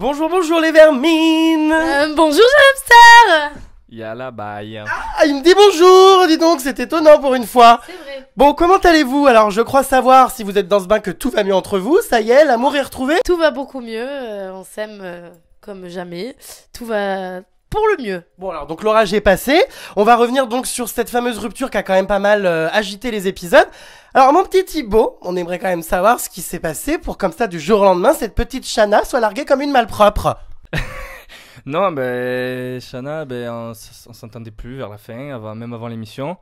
Bonjour, bonjour les vermines euh, Bonjour, hamster Yala, bye Ah, il me dit bonjour Dis donc, c'est étonnant pour une fois C'est vrai Bon, comment allez-vous Alors, je crois savoir, si vous êtes dans ce bain, que tout va mieux entre vous, ça y est, l'amour est retrouvé Tout va beaucoup mieux, euh, on s'aime... Euh, comme jamais. Tout va pour le mieux. Bon alors donc l'orage est passé, on va revenir donc sur cette fameuse rupture qui a quand même pas mal euh, agité les épisodes. Alors mon petit Thibaut, on aimerait quand même savoir ce qui s'est passé pour comme ça du jour au lendemain cette petite Chana soit larguée comme une malpropre. non mais Chana ben, ben on, s'entendait plus vers la fin, avant, même avant l'émission.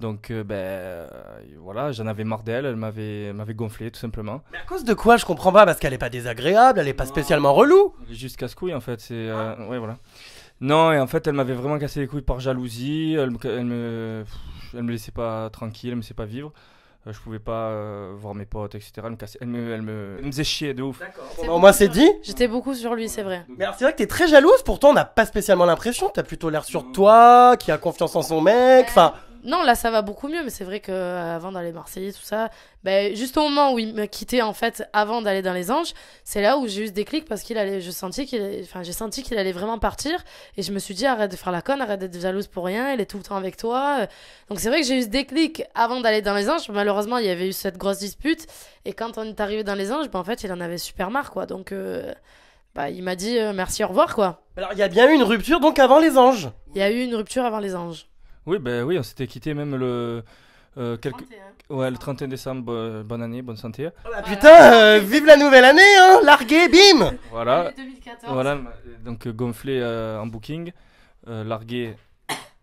Donc euh, ben euh, voilà, j'en avais marre d'elle, elle m'avait m'avait gonflé tout simplement. Mais à cause de quoi Je comprends pas parce qu'elle est pas désagréable, elle est pas spécialement relou. Jusqu'à ce couille en fait, c'est ah. ouais voilà. Non, et en fait, elle m'avait vraiment cassé les couilles par jalousie. Elle, me- me, laissait pas tranquille, elle me laissait pas vivre. Euh, je pouvais pas euh, voir mes potes, etc. Elle me, elle me, elle me- faisait chier de ouf. c'est dit. J'étais beaucoup sur lui, c'est vrai. Mais alors, c'est vrai que t'es très jalouse, pourtant on n'a pas spécialement l'impression. T'as plutôt l'air sur toi, qui a confiance en son mec. Enfin, non, là ça va beaucoup mieux, mais c'est vrai que euh, avant d'aller Marseillais, tout ça, ben, juste au moment où il me quittait en fait, avant d'aller dans les Anges, c'est là où j'ai eu ce déclic parce qu'il allait, je sentis qu'il, j'ai senti qu'il allait vraiment partir et je me suis dit arrête de faire la conne, arrête d'être jalouse pour rien, il est tout le temps avec toi. Donc c'est vrai que j'ai eu ce déclic avant d'aller dans les Anges. Malheureusement, il y avait eu cette grosse dispute et quand on est arrivé dans les Anges, ben, en fait il en avait super marre quoi. Donc Bah, il m'a dit euh, merci, au revoir, quoi. Alors, il y a bien eu une rupture donc avant les anges. Il y a eu une rupture avant les anges. Oui, ben oui, on s'était quitté même le. 31. Euh, ouais, le 31 décembre, bonne année, bonne santé. Oh Putain, euh, vive la nouvelle année, hein Largué, bim Voilà. Voilà, donc euh, gonflé en booking, largué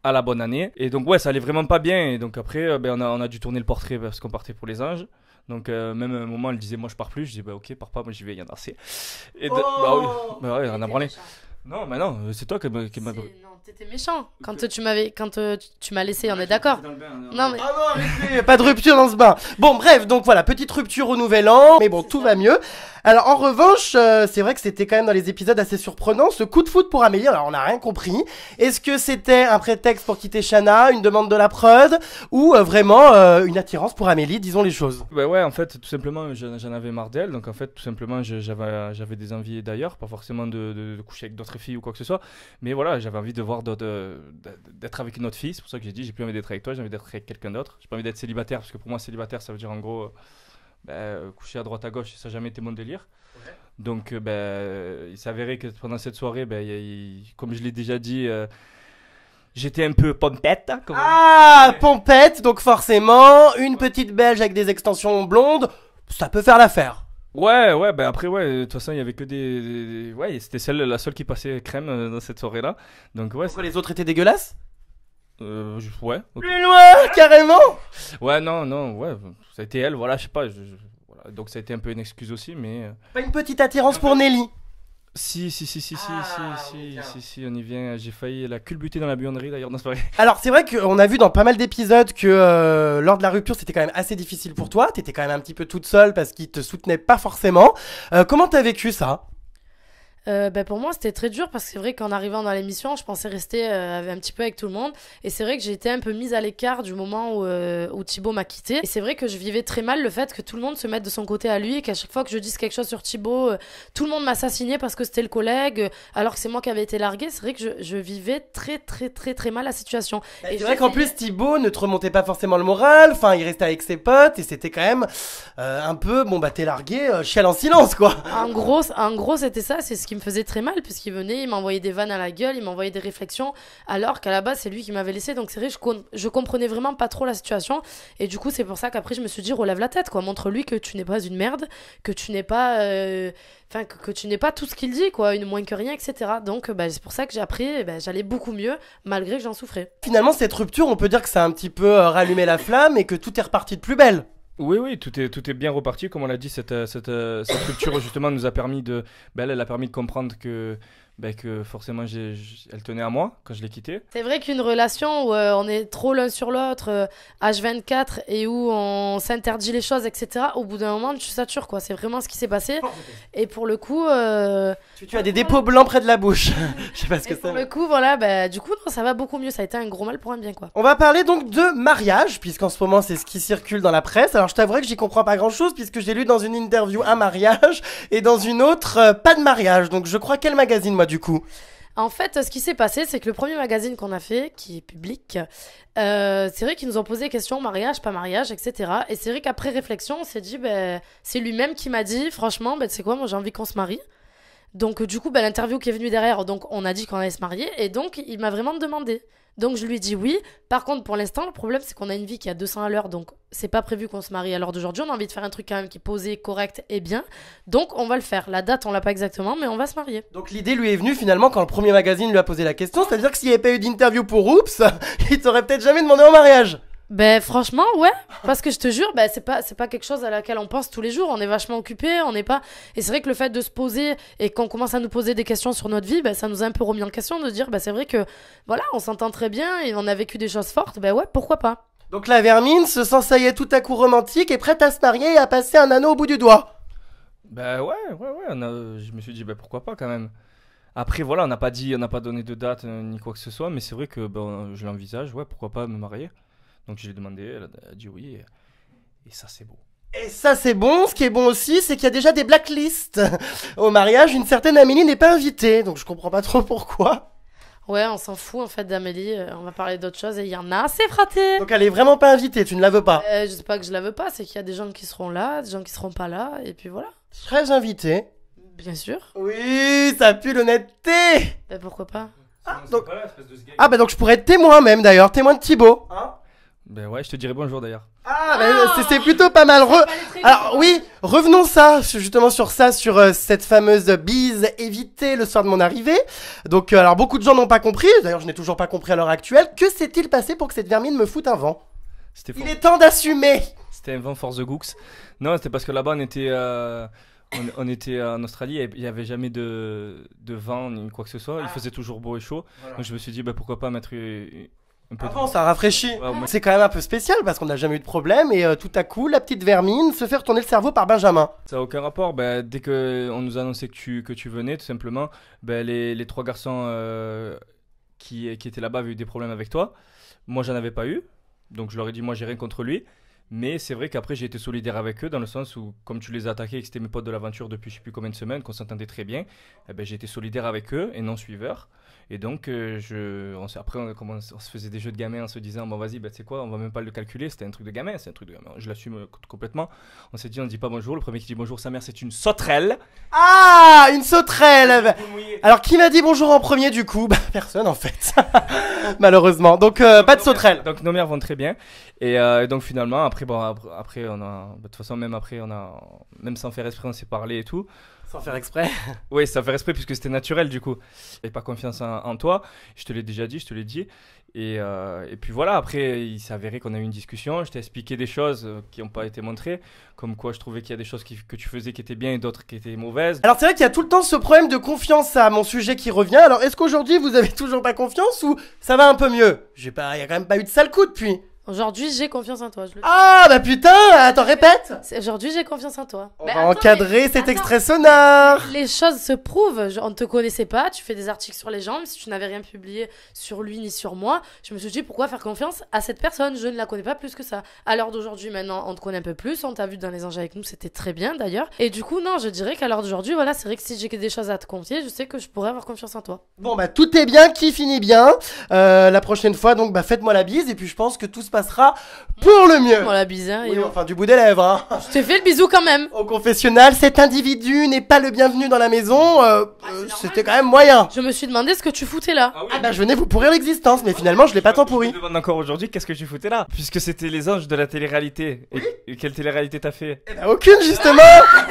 à la bonne année. Et donc, ouais, ça allait vraiment pas bien. Et donc, après, ben, on, a, on a dû tourner le portrait parce qu'on partait pour les anges. Donc, même un moment, elle disait, moi je pars plus. Je dis, bah ben, ok, pars pas, moi j'y vais, il y en a assez. Et oh. bah oui, bah ouais, on a branlé. Non, mais non, c'est toi qui m'a c'était méchant. Quand tu m'avais, quand euh, tu m'as laissé, on est d'accord. Non mais. Ah non, pas de rupture dans ce bain. Bon, bref, donc voilà, petite rupture au Nouvel An, mais bon, tout va mieux. Alors en revanche, euh, c'est vrai que c'était quand même dans les épisodes assez surprenant ce coup de foot pour Amélie. Alors on n'a rien compris. Est-ce que c'était un prétexte pour quitter Shana, une demande de la prod, ou euh, vraiment une attirance pour Amélie, disons les choses Ouais, ben ouais, en fait, tout simplement, j'en avais marre d'elle. Donc en fait, tout simplement, j'avais des envies d'ailleurs, pas forcément de, de coucher avec d'autres filles ou quoi que ce soit. Mais voilà, j'avais envie de voir d'être avec une autre fille C'est pour ça que j'ai dit j'ai plus envie d'être avec toi, j'ai envie d'être avec quelqu'un d'autre. J'ai pas envie d'être célibataire parce que pour moi célibataire ça veut dire en gros euh, bah, euh, coucher à droite à gauche ça n'a jamais été mon délire. Donc ben il s'avérait que pendant cette soirée, bah, comme je l'ai déjà dit. J'étais un peu pompette. Hein, ah, pompette, donc forcément, une petite belge avec des extensions blondes, ça peut faire l'affaire. Ouais, ouais, bah après, ouais, de toute façon, il y avait que des. Ouais, c'était celle, la seule qui passait crème euh, dans cette soirée-là. Donc, ouais. Pourquoi les autres étaient dégueulasses euh, ouais. Plus loin, carrément Ouais, non, non, ouais. c'était elle, voilà, je sais pas. Donc, ça a été un peu une excuse aussi, mais. Euh, pas une petite attirance pour Nelly si, si, si, si, si, si, ah, si, si, si, on y vient. J'ai failli la culbuter dans la buanderie d'ailleurs, dans ce soirée Alors, c'est vrai qu'on a vu dans pas mal d'épisodes que euh, lors de la rupture, c'était quand même assez difficile pour toi. T'étais quand même un petit peu toute seule parce qu'il te soutenait pas forcément. Euh, comment t'as vécu ça euh, ben, pour moi c'était très dur parce que c'est vrai qu'en arrivant dans l'émission, je pensais rester euh, un petit peu avec tout le monde. Et c'est vrai que j'ai été un peu mise à l'écart du moment où, euh, où Thibaut m'a quitté. Et c'est vrai que je vivais très mal le fait que tout le monde se mette de son côté à lui et qu'à chaque fois que je dise quelque chose sur Thibaut, tout le monde m'assassinait parce que c'était le collègue, alors que c'est moi qui avais été largué. C'est vrai que je, je, vivais très très très très mal la situation. Bah, et c'est vrai qu'en plus Thibaut ne te remontait pas forcément le moral, enfin il restait avec ses potes et c'était quand même un peu, bon bah t'es largué, chial en silence quoi. En gros, en gros c'était ça, c'est ce me faisait très mal, puisqu'il venait, il m'envoyait des vannes à la gueule, il m'envoyait des réflexions, alors qu'à la base, c'est lui qui m'avait laissé. Donc, c'est vrai, je, comprenais vraiment pas trop la situation. Et du coup, c'est pour ça qu'après, je me suis dit, relève la tête, quoi. Montre-lui que tu n'es pas une merde, que tu n'es pas. Euh, enfin que, tu n'es pas tout ce qu'il dit quoi une moins que rien etc donc bah, c'est pour ça que j'ai appris eh ben, j'allais beaucoup mieux malgré que j'en souffrais finalement cette rupture on peut dire que ça a un petit peu euh, rallumé la flamme et que tout est reparti de plus belle oui, oui, tout est, tout est bien reparti. Comme on l'a dit, cette, euh, cette, euh, cette, justement, nous a permis de. Ben, elle a permis de comprendre que bah, que forcément elle tenait à moi quand je l'ai quittée. C'est vrai qu'une relation où euh, on est trop l'un sur l'autre, H24, euh, et où on s'interdit les choses, etc., au bout d'un moment, tu satures, quoi. C'est vraiment ce qui s'est passé. Oh, et pour le coup... Euh, tu, as des dépôts blancs près de la bouche. je sais pas ce que c'est. Pour le coup, voilà, ben, du coup, ça va beaucoup mieux. Ça a été un gros mal pour un bien, quoi. On va parler donc de mariage, puisqu'en ce moment, c'est ce qui circule dans la presse. Alors, je t'avoue que j'y comprends pas grand-chose, puisque j'ai lu dans une interview un mariage, et dans une autre, pas de mariage. Donc, je crois quel magazine, moi du coup en fait, ce qui s'est passé, c'est que le premier magazine qu'on a fait, qui est public, euh, c'est vrai qu'ils nous ont posé des questions, mariage, pas mariage, etc. Et c'est vrai qu'après réflexion, on s'est dit, ben, c'est lui-même qui m'a dit, franchement, ben, tu sais quoi, moi j'ai envie qu'on se marie. Donc du coup, ben, l'interview qui est venue derrière, donc on a dit qu'on allait se marier, et donc il m'a vraiment demandé. Donc je lui dis oui. Par contre, pour l'instant, le problème, c'est qu'on a une vie qui a 200 à l'heure, donc c'est pas prévu qu'on se marie à l'heure d'aujourd'hui. On a envie de faire un truc quand même qui est posé, correct et bien. Donc on va le faire. La date, on l'a pas exactement, mais on va se marier. Donc l'idée lui est venue finalement quand le premier magazine lui a posé la question, c'est-à-dire que s'il n'y avait pas eu d'interview pour Oups, il t'aurait peut-être jamais demandé en mariage. Ben franchement ouais parce que je te jure ben c'est pas c'est pas quelque chose à laquelle on pense tous les jours on est vachement occupé on n'est pas et c'est vrai que le fait de se poser et qu'on commence à nous poser des questions sur notre vie ben, ça nous a un peu remis en question de dire ben c'est vrai que voilà on s'entend très bien et on a vécu des choses fortes ben ouais pourquoi pas donc la vermine se sent ça y est tout à coup romantique et prête à se marier et à passer un anneau au bout du doigt Ben ouais, ouais, ouais. je me suis dit, ben pourquoi pas quand même. Après, voilà, on n'a pas dit, on n'a pas donné de date euh, ni quoi que ce soit, mais c'est vrai que ben, je l'envisage, ouais, pourquoi pas me marier. Donc je lui ai demandé, elle a dit oui. Et ça, c'est beau. Et ça, c'est bon. Ce qui est bon aussi, c'est qu'il y a déjà des blacklists. Au mariage, une certaine Amélie n'est pas invitée, donc je comprends pas trop pourquoi. Ouais, on s'en fout en fait d'Amélie. Euh, on va parler d'autres choses, et il y en a assez, fraté. Donc elle est vraiment pas invitée, tu ne la veux pas euh, Je sais pas que je la veux pas, c'est qu'il y a des gens qui seront là, des gens qui seront pas là, et puis voilà. Très invitée. Bien sûr. Oui, ça pue l'honnêteté Bah pourquoi pas ah, ah, bah donc je pourrais être témoin même d'ailleurs, témoin de Thibaut. Hein ben ouais, je te dirai bonjour d'ailleurs. Ah, ben, ah c'est plutôt pas mal. Alors oui, revenons ça justement sur ça, sur euh, cette fameuse bise évitée le soir de mon arrivée. Donc euh, alors beaucoup de gens n'ont pas compris. D'ailleurs, je n'ai toujours pas compris à l'heure actuelle. Que s'est-il passé pour que cette vermine me foute un vent Il est temps d'assumer. C'était un vent force de Gooks. Non, c'était parce que là-bas on était. Euh, on, était en Australie, il n'y avait jamais de, de vent ni quoi que ce soit. Il ah. faisait toujours beau et chaud. Donc je me suis dit, bah, pourquoi pas mettre ça rafraîchit. C'est quand même un peu spécial parce qu'on n'a jamais eu de problème et euh, tout à coup, la petite vermine se fait retourner le cerveau par Benjamin. Ça n'a aucun rapport. Bah, dès qu'on nous a annoncé que tu, venais, tout simplement, bah, les, trois garçons euh, qui, étaient là-bas avaient eu des problèmes avec toi. Moi, j'en avais pas eu. Donc, je leur ai dit, moi, j'ai rien contre lui. Mais c'est vrai qu'après, j'ai été solidaire avec eux dans le sens où, comme tu les as attaqués et que c'était mes potes de l'aventure depuis je sais plus combien de semaines, qu'on s'entendait très bien, eh ben, j'ai été solidaire avec eux et non suiveur. Et donc, euh, je, on, après, on, on, se faisait des jeux de gamins en se disant, bon, vas-y, bah, ben, c'est quoi, on va même pas le calculer, c'était un truc de gamin, c'est un truc de gamin, je l'assume euh, complètement. On s'est dit, on dit pas bonjour, le premier qui dit bonjour, sa mère, c'est une sauterelle. Ah, une sauterelle Alors, qui m'a dit bonjour en premier, du coup bah, Personne, en fait, malheureusement. Euh, donc, pas de sauterelle. donc, nos mères vont très bien. Et donc, finalement, après, bon, après, on a, bah, de toute façon, même après, on a, même sans faire esprit, on s'est parlé et tout. Sans faire exprès Oui, sans faire exprès, puisque c'était naturel du coup. J'avais pas confiance en, toi, je te l'ai déjà dit, je te l'ai dit. Euh, et, puis voilà, après, il s'est avéré qu'on a eu une discussion, je t'ai expliqué des choses euh, qui n'ont pas été montrées, comme quoi je trouvais qu'il y a des choses que tu faisais qui étaient bien et d'autres qui étaient mauvaises. Alors c'est vrai qu'il y a tout le temps ce problème de confiance à mon sujet qui revient, alors est-ce qu'aujourd'hui vous avez toujours pas confiance ou ça va un peu mieux J'ai pas, il y a quand même pas eu de sale coup depuis Aujourd'hui, j'ai confiance en toi. Ah, bah putain, attends, répète. Aujourd'hui, j'ai confiance en toi. Bah, encadrer cet extrait sonore. Les choses se prouvent. Je... on ne te connaissait pas. Tu fais des articles sur les gens, mais si tu n'avais rien publié sur lui ni sur moi, je me suis dit pourquoi faire confiance à cette personne Je ne la connais pas plus que ça. À l'heure d'aujourd'hui, maintenant, on te connaît un peu plus. On t'a vu dans les anges avec nous, c'était très bien d'ailleurs. Et du coup, non, je dirais qu'à l'heure d'aujourd'hui, voilà, c'est vrai que si j'ai des choses à te confier, je sais que je pourrais avoir confiance en toi. Bon, bah tout est bien, qui finit bien. Euh, la prochaine fois, donc, bah faites-moi la bise. Et puis, je pense que tout se passera pour le mieux. Voilà, bizarre. Oui, enfin, du bout des lèvres. Hein. Je te fais le bisou quand même. Au confessionnal, cet individu n'est pas le bienvenu dans la maison. Euh, ah, euh, c'était quand même moyen. Je me suis demandé ce que tu foutais là. Ah, ah ben, je venais vous pourrir l'existence, mais finalement, je l'ai pas tant pourri. Je me demande encore aujourd'hui qu'est-ce que tu foutais là. Puisque c'était les anges de la télé-réalité. et, quelle télé-réalité t'as fait eh ben, aucune, justement.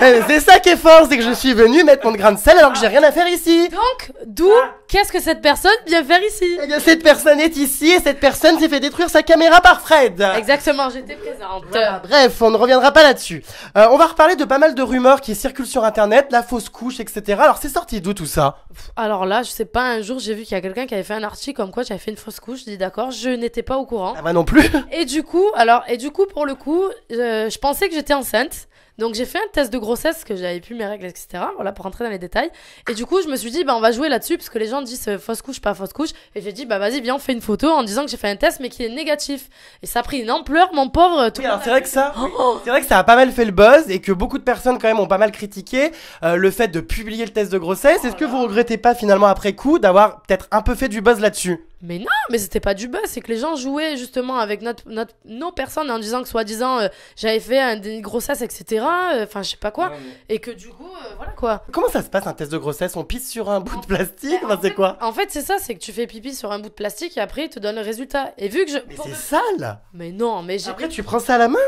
Ah. Eh, c'est ça qui est fort, c'est que je suis venu mettre mon grain de sel alors que j'ai rien à faire ici. Donc, d'où Qu'est-ce que cette personne vient faire ici eh cette personne est ici et cette personne s'est fait détruire sa caméra par Fred. Exactement, j'étais présente. bref, on ne reviendra pas là-dessus. Euh, on va reparler de pas mal de rumeurs qui circulent sur Internet, la fausse couche, etc. Alors, c'est sorti d'où tout ça Alors là, je sais pas, un jour, j'ai vu qu'il y a quelqu'un qui avait fait un article comme quoi j'avais fait une fausse couche. Je dis d'accord, je n'étais pas au courant. Ah bah non plus. Et du coup, alors, et du coup, pour le coup, euh, je pensais que j'étais enceinte. Donc j'ai fait un test de grossesse que j'avais plus mes règles, etc. Voilà, pour rentrer dans les détails. Et du coup, je me suis dit, bah, on va jouer là-dessus, parce que les gens disent euh, fausse couche, pas fausse couche. Et j'ai dit, bah, vas-y, viens, on fait une photo en disant que j'ai fait un test, mais qui est négatif. Et ça a pris une ampleur, mon pauvre. c'est vrai que ça, oh. c'est vrai que ça a pas mal fait le buzz et que beaucoup de personnes, quand même, ont pas mal critiqué euh, le fait de publier le test de grossesse. Est-ce que oh vous regrettez pas, finalement, après coup, d'avoir peut-être un peu fait du buzz là-dessus? Mais non, mais c'était pas du buzz, c'est que les gens jouaient justement avec notre, notre nos personnes en disant que soi-disant euh, j'avais fait un grossesse, etc. Euh, enfin, je sais pas quoi. Et que du coup, euh, voilà quoi. Comment ça se passe un test de grossesse On pisse sur un bout de plastique C'est quoi En fait, c'est ça, c'est que tu fais pipi sur un bout de plastique et après il te donne le résultat. Et vu que je. Mais c'est sale Mais non, mais j'ai. Après, tu prends ça à la main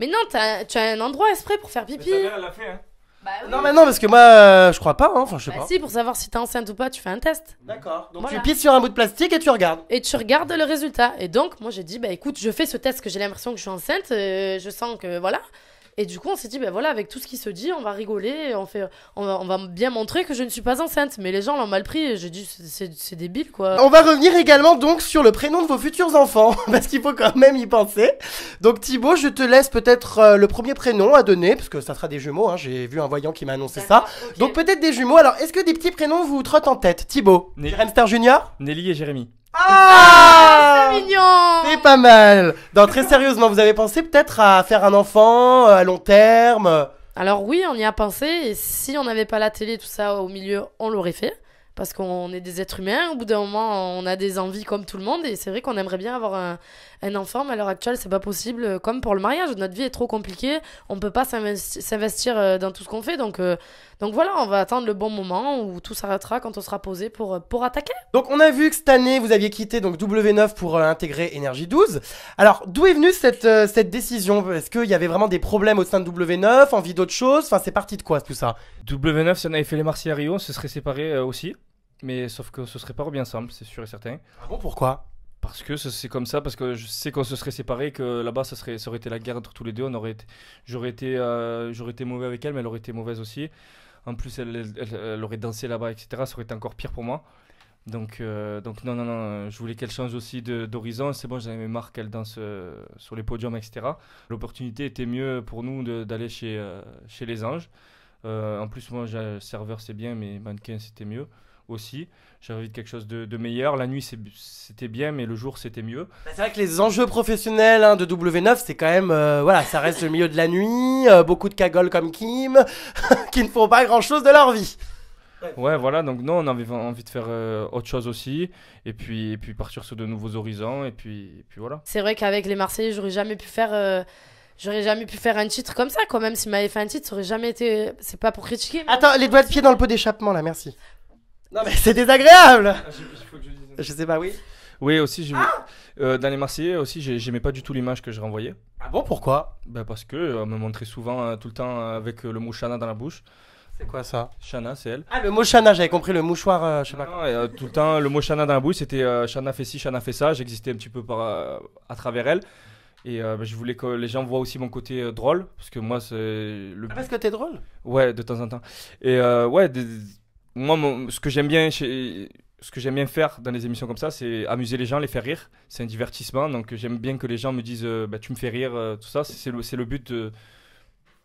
Mais non, as, tu as un endroit exprès pour faire pipi. Bah non, mais non, parce que moi, je crois pas, hein, enfin, je sais bah pas. si, pour savoir si t'es enceinte ou pas, tu fais un test. D'accord. Donc tu pisses sur un bout de plastique et tu regardes. Et tu regardes le résultat. Et donc, moi, j'ai dit, bah écoute, je fais ce test que j'ai l'impression que je suis enceinte. Euh, je sens que, voilà. Et du coup, on s'est dit, ben voilà, avec tout ce qui se dit, on va rigoler, on, fait, on, va, on bien montrer que je ne suis pas enceinte. Mais les gens l'ont mal pris j'ai dit, c'est débile quoi. On va revenir également donc sur le prénom de vos futurs enfants, parce qu'il faut quand même y penser. Donc Thibaut, je te laisse peut-être euh, le premier prénom à donner, parce que ça sera des jumeaux, hein. j'ai vu un voyant qui m'a annoncé ça. Donc peut-être des jumeaux. Alors, est-ce que des petits prénoms vous trottent en tête Thibaut, Nelly. Junior Nelly et Jérémy. Ah c'est pas mal très sérieusement, vous avez pensé peut-être à faire un enfant euh, à long terme Alors oui, on y a pensé, et si on n'avait pas la télé, tout ça au milieu, on l'aurait fait. Parce qu'on est des êtres humains, au bout d'un moment, on a des envies comme tout le monde, et c'est vrai qu'on aimerait bien avoir un, enfant, mais à l'heure actuelle, c'est pas possible, euh, comme pour le mariage. Notre vie est trop compliquée, on peut pas s'investir euh, dans tout ce qu'on fait, donc donc voilà, on va attendre le bon moment où tout s'arrêtera quand on sera posé pour, euh, pour attaquer. Donc on a vu que cette année, vous aviez quitté donc W9 pour euh, intégrer Energy 12. Alors d'où est venue cette, euh, cette décision Est-ce qu'il y avait vraiment des problèmes au sein de W9, envie d'autre chose Enfin, c'est parti de quoi tout ça W9, si on avait fait les Marseillais à Rio, on se serait séparés aussi. Mais sauf que ce serait pas bien simple, c'est sûr et certain. Ah bon, pourquoi parce que c'est comme ça, parce que je sais qu'on se serait séparés, que là-bas ça, serait, ça aurait été la guerre entre tous les deux, j'aurais été mauvais avec elle, mais elle aurait été mauvaise aussi. En plus, elle, aurait dansé là-bas, etc. Ça aurait été encore pire pour moi. Euh, donc, non, non, non, je voulais qu'elle change aussi d'horizon. C'est bon, j'avais marre qu'elle danse euh, sur les podiums, etc. L'opportunité était mieux pour nous d'aller chez, euh, chez les anges. en plus, moi, serveur, c'est bien, mais mannequin, c'était mieux aussi. J'avais envie de quelque chose de, meilleur. La nuit, c'était bien, mais le jour, c'était mieux. Bah, c'est vrai que les enjeux professionnels hein, de W9, c'est quand même. Euh, voilà, ça reste le milieu de la nuit, euh, beaucoup de cagoles comme Kim, qui ne font pas grand chose de leur vie. Ouais, voilà, donc non, on avait envie de faire euh, autre chose aussi, et puis, et puis partir sur de nouveaux horizons, et puis, et puis voilà. C'est vrai qu'avec les Marseillais, j'aurais jamais pu faire j'aurais jamais pu faire un titre comme ça quand même s'ils m'avaient fait un titre ça aurait jamais été c'est pas pour critiquer attends les doigts de pied dans le pot d'échappement là merci non, mais c'est désagréable ah, je sais pas, oui. Oui, aussi, j'ai... Ah euh, dans les Marseillais, aussi, j'aimais pas du tout l'image que je renvoyais. Ah bon, pourquoi ben, parce que euh, me montrait souvent euh, tout le temps avec le mot Shana dans la bouche. C'est quoi ça Shana, c'est elle. Ah, le mot chana, j'avais compris, le mouchoir, je sais pas. Non, tout le temps, le mot Shana dans la bouche, c'était Chana Shana fait ci, Shana fait ça. J'existais un petit peu par, à travers elle. Et ben, je voulais que les gens voient aussi mon côté drôle. Parce que moi, c'est le Ah, Parce que t'es drôle Ouais, de temps en temps. Et ouais, des- moi, ce que j'aime bien ce que j'aime bien faire dans les émissions comme ça, c'est amuser les gens, les faire rire. C'est un divertissement, donc j'aime bien que les gens me disent euh, bah, tu me fais rire, euh, tout ça. C'est le, but.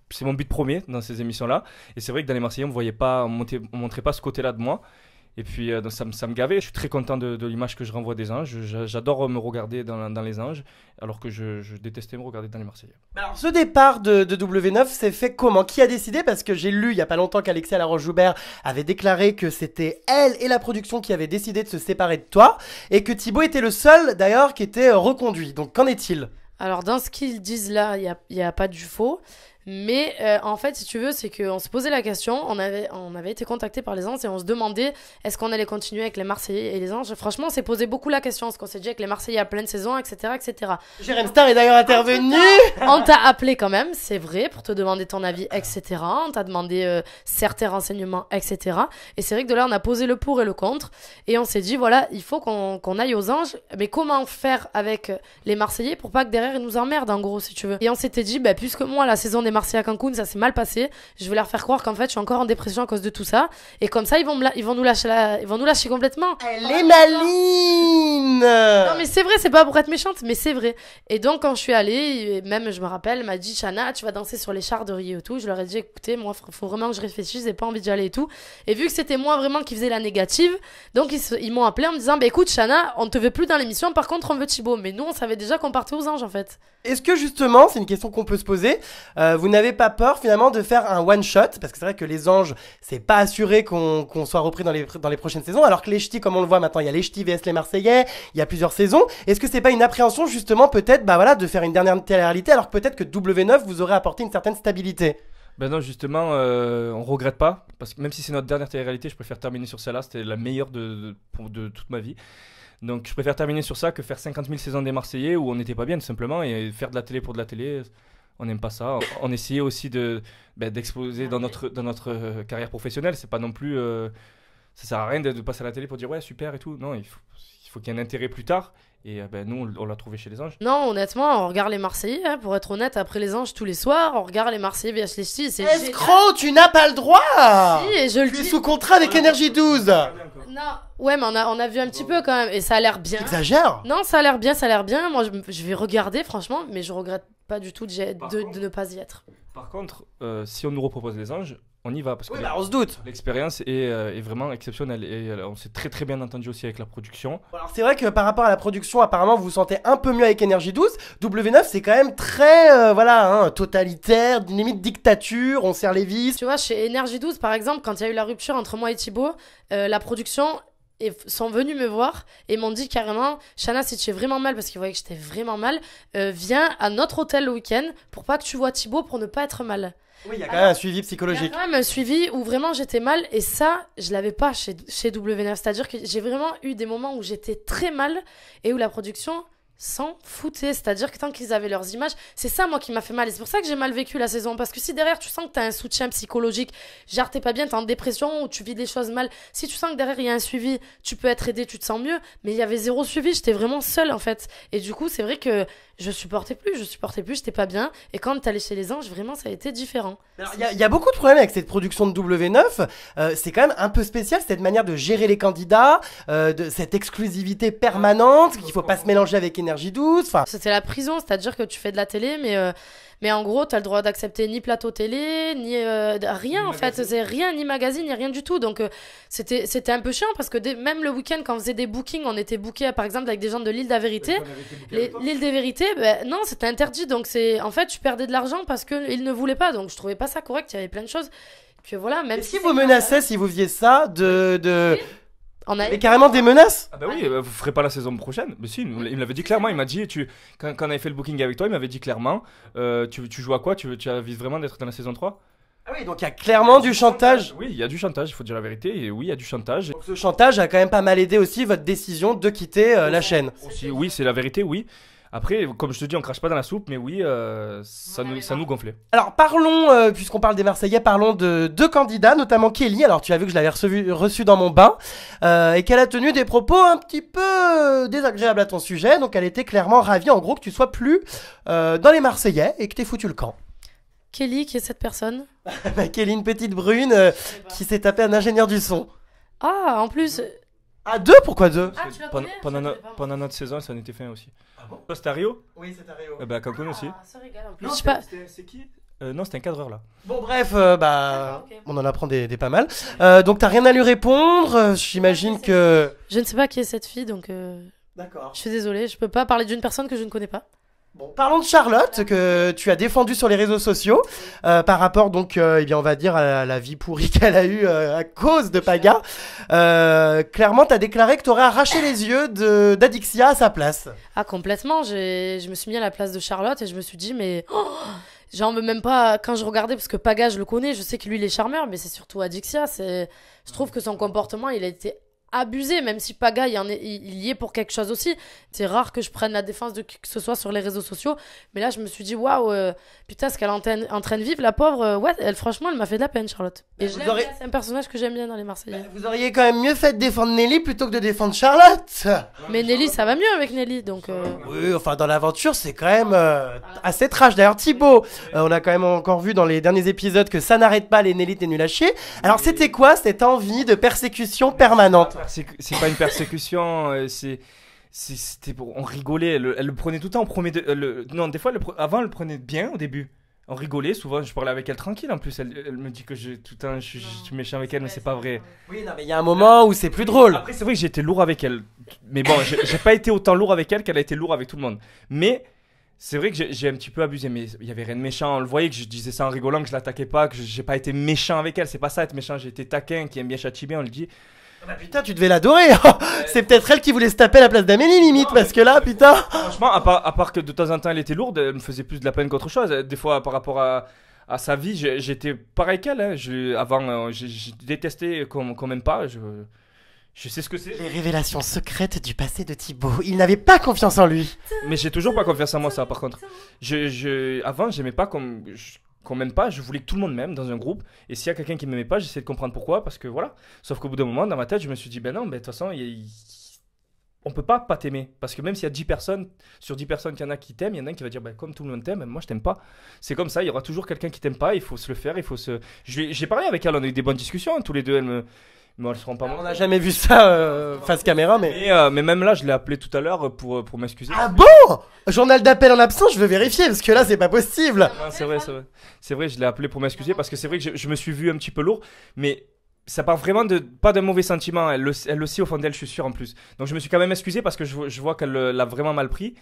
c'est mon but premier dans ces émissions-là. Et c'est vrai que dans les Marseillais, on ne voyait pas, montrait pas ce côté-là de moi. Et puis euh, ça, me gavait. Je suis très content de, l'image que je renvoie des anges. J'adore me regarder dans, dans, les anges, alors que je, détestais me regarder dans les Marseillais. Alors ce départ de, W9 s'est fait comment Qui a décidé Parce que j'ai lu il n'y a pas longtemps qu'Alexia Laroche-Joubert avait déclaré que c'était elle et la production qui avaient décidé de se séparer de toi, et que Thibaut était le seul d'ailleurs qui était reconduit. Donc qu'en est-il alors dans ce qu'ils disent là, il n'y a, a, pas du faux. Mais euh, en fait, si tu veux, c'est qu'on se posait la question, on avait, on avait été contacté par les anges et on se demandait est-ce qu'on allait continuer avec les Marseillais et les anges. Franchement, on s'est posé beaucoup la question, parce qu'on s'est dit avec les Marseillais à pleine saison, etc. etc. Jérém Star est d'ailleurs intervenu On t'a appelé quand même, c'est vrai, pour te demander ton avis, etc. On t'a demandé euh, certains renseignements, etc. Et c'est vrai que de là, on a posé le pour et le contre et on s'est dit voilà, il faut qu'on aille aux anges, mais comment faire avec les Marseillais pour pas que derrière ils nous emmerdent, en gros, si tu veux. Et on s'était dit bah, puisque moi, la saison des Marseille à Cancun, ça s'est mal passé. Je veux leur faire croire qu'en fait, je suis encore en dépression à cause de tout ça. Et comme ça, ils vont, ils vont, nous, lâcher ils vont nous lâcher complètement. Elle est maligne Non, mais c'est vrai, c'est pas pour être méchante, mais c'est vrai. Et donc, quand je suis allée, même je me rappelle, m'a dit Chana, tu vas danser sur les chars de Rio et tout. Je leur ai dit, écoutez, moi, il faut vraiment que je réfléchisse, j'ai pas envie d'y aller et tout. Et vu que c'était moi vraiment qui faisais la négative, donc ils, m'ont appelé en me disant, bah écoute, Chana, on te veut plus dans l'émission, par contre, on veut Thibaut. Mais nous, on savait déjà qu'on partait aux anges en fait. Est-ce que justement, c'est une question qu'on peut se poser, euh, vous n'avez pas peur finalement de faire un one shot parce que c'est vrai que les anges, c'est pas assuré qu'on soit repris dans les, dans les prochaines saisons. Alors que les ch'tis, comme on le voit maintenant, il y a les ch'tis VS les Marseillais, il y a plusieurs saisons. Est-ce que c'est pas une appréhension justement peut-être, bah voilà, de faire une dernière télé-réalité alors que peut-être que W9 vous aurait apporté une certaine stabilité? Ben non, justement, euh, on regrette pas. Parce que même si c'est notre dernière télé-réalité, je préfère terminer sur celle-là. C'était la meilleure de, de, de, toute ma vie. Donc je préfère terminer sur ça que faire 50 000 saisons des Marseillais où on n'était pas bien, tout simplement. Et faire de la télé pour de la télé, on n'aime pas ça. On, essayait aussi de ben, d'exposer dans notre dans notre euh, carrière professionnelle. C'est pas non plus euh, ça sert à rien de, passer à la télé pour dire ouais super et tout. Non, il faut il qu'il y ait un intérêt plus tard. Et euh, ben nous, on, l'a trouvé chez les Anges. Non, honnêtement, on regarde les Marseillais, hein, pour être honnête, après les Anges tous les soirs, on regarde les Marseillais VHLC. les C'est Escroc, tu n'as pas le droit Si, et je le dis. Tu es sous contrat avec Énergie 12 Non, ouais, mais on a, on a vu un petit peu quand même, et ça a l'air bien. exagère Non, ça a l'air bien, ça a l'air bien. Moi, je, vais regarder, franchement, mais je regrette pas du tout de, ne pas y être. Par contre, euh, si on nous repropose les anges, on y va parce oui, que bah, on se doute. L'expérience est, euh, vraiment exceptionnelle et euh, on s'est très très bien entendu aussi avec la production. Alors c'est vrai que par rapport à la production, apparemment vous vous sentez un peu mieux avec Énergie 12. W9 c'est quand même très voilà hein, totalitaire, limite dictature, on serre les vis. Tu vois chez Énergie 12 par exemple, quand il y a eu la rupture entre moi et Thibaut, la production et sont venus me voir et m'ont dit carrément Chana, si tu es vraiment mal, parce qu'ils voyaient que j'étais vraiment mal, euh, viens à notre hôtel le week-end pour pas que tu vois Thibaut pour ne pas être mal. Oui, il y a quand même un suivi psychologique. Il y quand même un suivi où vraiment j'étais mal et ça, je l'avais pas chez, chez W9. C'est-à-dire que j'ai vraiment eu des moments où j'étais très mal et où la production sans foutaient. C'est-à-dire que tant qu'ils avaient leurs images, c'est ça moi qui m'a fait mal. Et c'est pour ça que j'ai mal vécu la saison. Parce que si derrière tu sens que t'as un soutien psychologique, genre t'es pas bien, t'es en dépression ou tu vis des choses mal, si tu sens que derrière il y a un suivi, tu peux être aidé, tu te sens mieux. Mais il y avait zéro suivi, j'étais vraiment seule en fait. Et du coup, c'est vrai que je supportais plus, je supportais plus, j'étais pas bien. Et quand t'allais chez les anges, vraiment, ça a été différent. Il y, a beaucoup de problèmes avec cette production de W9. Euh, c'est quand même un peu spécial cette manière de gérer les candidats, euh, de cette exclusivité permanente, qu'il faut pas se mélanger avec Énergie 12. C'était la prison, c'est-à-dire que tu fais de la télé, mais. Euh, mais en gros, tu as le droit d'accepter ni plateau télé, ni euh, rien en fait. C'est rien, ni magazine, ni rien du tout. Donc euh, c'était un peu chiant parce que même le week-end, quand on faisait des bookings, on était bookés par exemple avec des gens de l'île de la Vérité. L'île des Vérités, ben, non, c'était interdit. Donc c'est en fait, tu perdais de l'argent parce qu'ils ne voulaient pas. Donc je trouvais pas ça correct. Il y avait plein de choses. puis voilà, même si vous menaçaient, si vous viez ça, de. Et carrément des menaces Ah bah oui, bah, vous ferez pas la saison prochaine. Mais si, il me l'avait dit clairement. Il m'a dit, tu, quand, quand on avait fait le booking avec toi, il m'avait dit clairement, euh, tu, tu joues à quoi tu, tu as vraiment d'être dans la saison 3 ah oui, donc il y a clairement du chantage. Oui, il y a du chantage, il faut dire la vérité. Et oui, il y a du chantage. Donc ce chantage a quand même pas mal aidé aussi votre décision de quitter euh, la chaîne. oui, c'est la vérité, oui. Après, comme je te dis, on crache pas dans la soupe, mais oui, euh, ça, nous, gonflait. Alors parlons, euh, puisqu'on parle des Marseillais, parlons de deux candidats, notamment Kelly. Alors tu as vu que je l'avais reçue dans mon bain euh, et qu'elle a tenu des propos un petit peu désagréables à ton sujet. Donc elle était clairement ravie, en gros, que tu sois plus dans les Marseillais et que tu aies foutu le camp. Kelly, qui est cette personne bah, Kelly, une petite brune qui s'est tapée un ingénieur du son. Ah, en plus. Ah, deux Pourquoi deux ah, Pendant, notre saison, ça en était fait aussi. Ah Oui, c'est à Rio. aussi. ça Non, c'est- qui euh, non, c'était un cadreur là. Bon, bref, euh, bah, on en apprend des, pas mal. Euh, donc, t'as rien à lui répondre. J'imagine que. Je ne sais pas qui est cette fille, donc D'accord. je suis désolée. Je peux pas parler d'une personne que je ne connais pas. Parlons de Charlotte que tu as défendu sur les réseaux sociaux euh, par rapport donc euh, eh bien on va dire à la vie pourrie qu'elle a eue euh, à cause de Paga. Euh, clairement tu as déclaré que tu aurais arraché les yeux de d'Adixia à sa place. Ah complètement, je me suis mis à la place de Charlotte et je me suis dit mais oh, j'en veux même pas quand je regardais parce que Paga je le connais, je sais que lui il est charmeur mais c'est surtout Adixia, c'est je trouve que son comportement il a été abuser même si Paga, il y, en est, il y est pour quelque chose aussi. C'est rare que je prenne la défense de qui que ce soit sur les réseaux sociaux. Mais là, je me suis dit, waouh, euh, putain, ce qu'elle est en train de vivre, la pauvre, euh, ouais, elle, franchement, elle m'a fait de la peine, Charlotte. Et bah, c'est un personnage que j'aime bien dans les Marseillais. Bah, vous auriez quand même mieux fait de défendre Nelly plutôt que de défendre Charlotte. Mais Nelly, ça va mieux avec Nelly, donc. Euh. Oui, enfin, dans l'aventure, c'est quand même assez trash. D'ailleurs, Thibaut, on a quand même encore vu dans les derniers épisodes que ça n'arrête pas les Nelly, t'es nul à chier. Alors, c'était quoi cette envie de persécution permanente c'est pas une persécution, euh, c'est c'était pour on rigolait elle, le prenait tout le temps en promet de, euh, non des fois avant elle le prenait bien au début on rigolait souvent je parlais avec elle tranquille en plus elle, elle me dit que je tout le temps je, suis méchant avec elle mais c'est pas vrai oui non mais il y a un moment où c'est plus drôle après c'est vrai que j'ai été lourd avec elle mais bon j'ai pas été autant lourd avec elle qu'elle a été lourd avec tout le monde mais c'est vrai que j'ai un petit peu abusé, mais il y avait rien de méchant. On le voyait que je disais ça en rigolant, que je l'attaquais pas, que j'ai pas été méchant avec elle. C'est pas ça être méchant. j'étais taquin, qui aime bien châtier on le dit. Ah bah putain, tu devais l'adorer. Hein. c'est peut-être elle qui voulait se taper à la place d'Amélie limite parce que là, putain. Franchement, à part, que de temps en temps elle était lourde, elle me faisait plus de la peine qu'autre chose. Des fois, par rapport à, sa vie, j'étais pareil qu'elle. Hein. Je, avant, euh, je, détestais quand-même pas. Je, je sais ce que c'est. Les révélations secrètes du passé de Thibaut. Il n'avait pas confiance en lui. Mais j'ai toujours pas confiance en moi, ça, par contre. Je, je, avant, j'aimais pas comme qu'on m'aime pas, je voulais que tout le monde m'aime dans un groupe. Et s'il y a quelqu'un qui m'aimait pas, j'essaie de comprendre pourquoi, parce que voilà. Sauf qu'au bout d'un moment, dans ma tête, je me suis dit, ben non, ben de toute façon, on peut pas pas t'aimer. Parce que même s'il y a 10 personnes, sur 10 personnes qu'il y en a qui t'aiment, il y en a un qui va dire, ben comme tout le monde t'aime, moi je t'aime pas. C'est comme ça, il y aura toujours quelqu'un qui t'aime pas, il faut se le faire, il faut se. J'ai parlé avec elle, on a eu des bonnes discussions, hein, tous les deux, elle me mais ah, on se rend pas On n'a jamais vu ça euh, face caméra, mais. Euh, mais, même là, je l'ai appelé tout à l'heure pour, euh, pour m'excuser. Ah bon Journal d'appel en absence, je veux vérifier parce que là, c'est pas possible. Ah ben, c'est vrai, c'est vrai. C'est vrai, je l'ai appelé pour m'excuser parce que c'est vrai que je, me suis vu un petit peu lourd, mais ça part vraiment de pas d'un mauvais sentiment. Hein. Elle le, elle le sait au fond d'elle, je suis sûr en plus. Donc je me suis quand même excusé parce que je vois qu'elle l'a vraiment mal pris.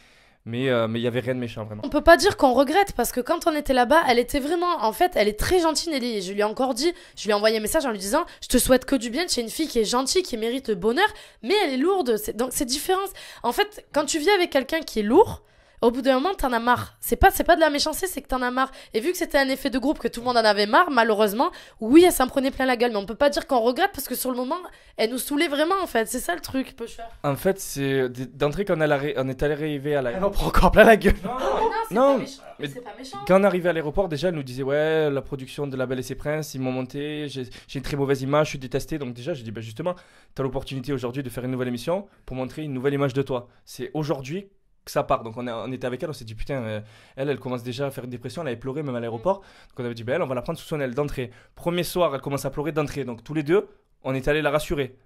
Mais euh, mais il y avait rien de méchant vraiment. On peut pas dire qu'on regrette parce que quand on était là-bas, elle était vraiment en fait, elle est très gentille Nelly. Et je lui ai encore dit, je lui ai envoyé un message en lui disant, je te souhaite que du bien. tu es une fille qui est gentille, qui mérite le bonheur, mais elle est lourde. Donc c'est différence. En fait, quand tu vis avec quelqu'un qui est lourd, au bout d'un moment, t'en as marre. C'est pas, c'est pas de la méchanceté, c'est que t'en as marre. Et vu que c'était un effet de groupe, que tout le monde en avait marre, malheureusement, oui, elle s'en prenait plein la gueule. Mais on peut pas dire qu'on regrette parce que sur le moment, elle nous saoulait vraiment, en fait. C'est ça le truc, En fait, c'est d'entrée qu'on est allé on est à la. Elle en prend encore plein la gueule. Non, c'est pas méchant. Quand on arrivait à l'aéroport, déjà, elle nous disait Ouais, la production de La Belle et ses Princes, ils m'ont monté, j'ai une très mauvaise image, je suis détesté. Donc, déjà, j'ai dit Bah, justement, t'as l'opportunité aujourd'hui de faire une nouvelle émission pour montrer une nouvelle image de toi. C'est aujourd'hui que ça part. Donc on, était avec elle, on s'est dit putain, euh, elle, elle commence déjà à faire une dépression, elle avait pleuré même à l'aéroport. Donc on avait dit, ben elle, on va la prendre sous son aile d'entrée. Premier soir, elle commence à pleurer d'entrée. Donc tous les deux, on est allé la rassurer.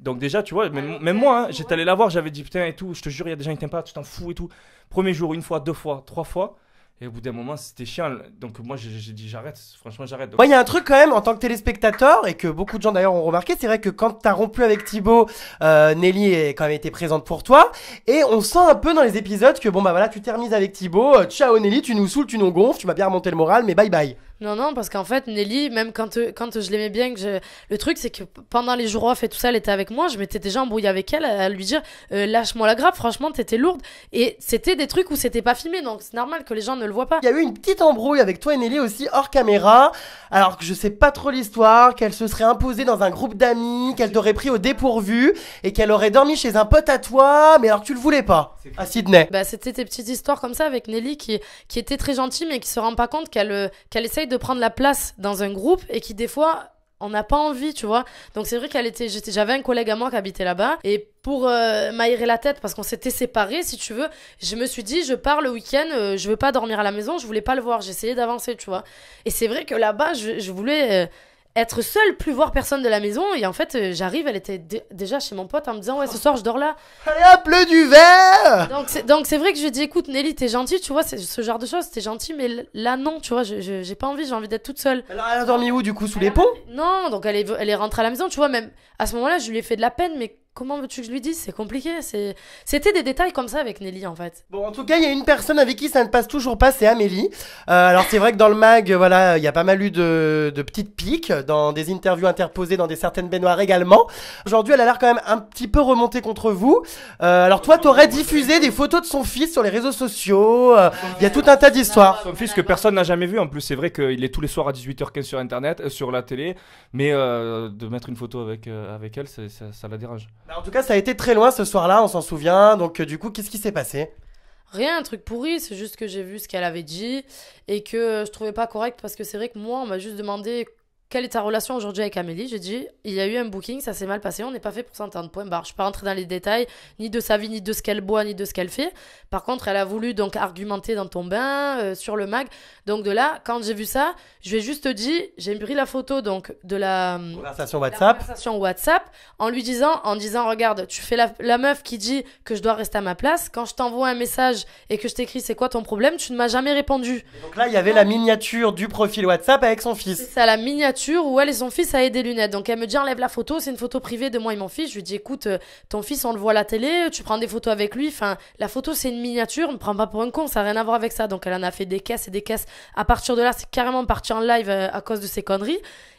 Donc déjà, tu vois, même, moi, hein, j'étais allé la voir, j'avais dit putain et tout, je te jure, il y a des gens qui t'aiment pas, tu t'en fous et tout. Premier jour, une fois, deux fois, trois fois. Et au bout d'un moment, c'était chiant. Donc moi, j'ai dit j'arrête. Franchement, j'arrête. il y a un truc quand même en tant que téléspectateur et que beaucoup de gens d'ailleurs ont remarqué. C'est vrai que quand t'as rompu avec Thibaut, euh, Nelly est quand même été présente pour toi. Et on sent un peu dans les épisodes que bon bah voilà, tu termines avec Thibaut. Euh, ciao Nelly, tu nous saoules, tu nous gonfles, tu m'as bien remonté le moral, mais bye bye. Non, non, parce qu'en fait, Nelly, même quand, euh, quand je l'aimais bien, que le truc, c'est que pendant les jours off et tout ça, elle était avec moi, je m'étais déjà embrouillée avec elle à lui dire euh, Lâche-moi la grappe, franchement, t'étais lourde. Et c'était des trucs où c'était pas filmé, donc c'est normal que les gens ne le voient pas. Il y a eu une petite embrouille avec toi et Nelly aussi hors caméra, alors que je sais pas trop l'histoire, qu'elle se serait imposée dans un groupe d'amis, qu'elle t'aurait pris au dépourvu et qu'elle aurait dormi chez un pote à toi, mais alors que tu le voulais pas, à Sydney. Bah, c'était des petites histoires comme ça avec Nelly qui, qui était très gentille, mais qui se rend pas compte qu'elle euh, qu'elle essaye de de prendre la place dans un groupe et qui, des fois, on n'a pas envie, tu vois. Donc c'est vrai qu'elle était, j'avais un collègue à moi qui habitait là-bas et pour euh, m'aérer la tête parce qu'on s'était séparés, si tu veux, je me suis dit je pars le week-end, euh, je veux pas dormir à la maison, je voulais pas le voir, j'essayais d'avancer, tu vois. Et c'est vrai que là-bas, je, voulais euh, être seule, plus voir personne de la maison. Et en fait, euh, j'arrive, elle était déjà chez mon pote en me disant Ouais, ce soir, je dors là. Allez hop, du verre Donc, c'est vrai que je lui ai dit Écoute, Nelly, t'es gentille, tu vois, c'est ce genre de choses, t'es gentille, mais là, non, tu vois, j'ai pas envie, j'ai envie d'être toute seule. Alors, elle a dormi où, du coup, sous les pots Non, donc elle est, elle est rentrée à la maison, tu vois, même à ce moment-là, je lui ai fait de la peine, mais Comment veux-tu que je lui dise C'est compliqué. C'était des détails comme ça avec Nelly en fait. Bon, en tout cas, il y a une personne avec qui ça ne passe toujours pas, c'est Amélie. Euh, alors c'est vrai que dans le mag, voilà, il y a pas mal eu de, petites piques dans des interviews interposées dans des certaines baignoires également. Aujourd'hui, elle a l'air quand même un petit peu remontée contre vous. Euh, alors toi, t'aurais diffusé des photos de son fils sur les réseaux sociaux. Euh, il y a tout un tas d'histoires. Son fils que personne n'a jamais vu. En plus, c'est vrai qu'il est tous les soirs à 18h15 sur Internet, sur la télé. Mais de mettre une photo avec avec elle, ça, ça la dérange. Bah, en tout cas, ça a été très loin ce soir-là, on s'en souvient. Donc, euh, du coup, qu'est-ce qui s'est passé Rien, un truc pourri, c'est juste que j'ai vu ce qu'elle avait dit et que euh, je trouvais pas correct parce que c'est vrai que moi, on m'a juste demandé quelle est ta relation aujourd'hui avec Amélie J'ai dit, il y a eu un booking, ça s'est mal passé, on n'est pas fait pour s'entendre, point barre. Je ne pas rentrer dans les détails, ni de sa vie, ni de ce qu'elle boit, ni de ce qu'elle fait. Par contre, elle a voulu donc argumenter dans ton bain, euh, sur le mag. Donc de là, quand j'ai vu ça, je lui ai juste dit, j'ai pris la photo donc de la euh, conversation WhatsApp. en lui disant, en disant, regarde, tu fais la, meuf qui dit que je dois rester à ma place. Quand je t'envoie un message et que je t'écris, c'est quoi ton problème Tu ne m'as jamais répondu. donc là, il y avait la miniature du profil WhatsApp avec son fils. C'est ça, la miniature où elle et son fils avaient des lunettes. Donc elle me dit enlève la photo, c'est une photo privée de moi et mon fils. Je lui dis écoute, euh, ton fils on le voit à la télé, tu prends des photos avec lui. Enfin, la photo c'est une miniature, ne prends pas pour un con, ça n'a rien à voir avec ça. Donc elle en a fait des caisses et des caisses. À partir de là, c'est carrément parti en live euh, à cause de ces conneries.